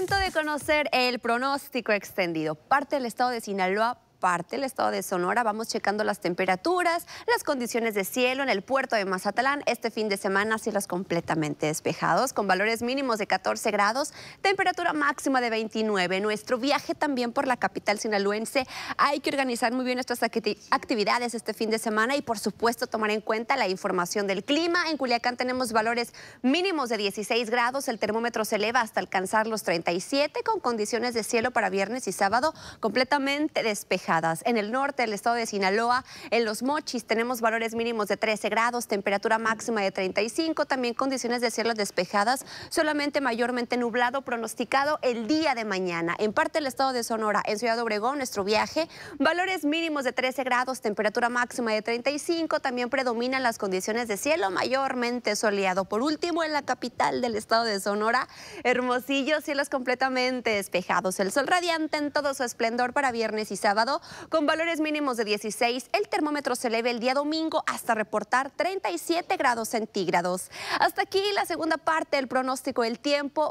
de conocer el pronóstico extendido. Parte del estado de Sinaloa parte, el estado de Sonora, vamos checando las temperaturas, las condiciones de cielo en el puerto de Mazatlán. Este fin de semana cielos completamente despejados, con valores mínimos de 14 grados, temperatura máxima de 29. Nuestro viaje también por la capital sinaloense. Hay que organizar muy bien nuestras actividades este fin de semana y por supuesto tomar en cuenta la información del clima. En Culiacán tenemos valores mínimos de 16 grados, el termómetro se eleva hasta alcanzar los 37 con condiciones de cielo para viernes y sábado completamente despejados en el norte, del estado de Sinaloa, en los mochis tenemos valores mínimos de 13 grados, temperatura máxima de 35, también condiciones de cielo despejadas, solamente mayormente nublado pronosticado el día de mañana. En parte del estado de Sonora, en Ciudad Obregón, nuestro viaje, valores mínimos de 13 grados, temperatura máxima de 35, también predominan las condiciones de cielo mayormente soleado. Por último, en la capital del estado de Sonora, Hermosillo, cielos completamente despejados, el sol radiante en todo su esplendor para viernes y sábado, con valores mínimos de 16, el termómetro se eleve el día domingo hasta reportar 37 grados centígrados. Hasta aquí la segunda parte del pronóstico del tiempo.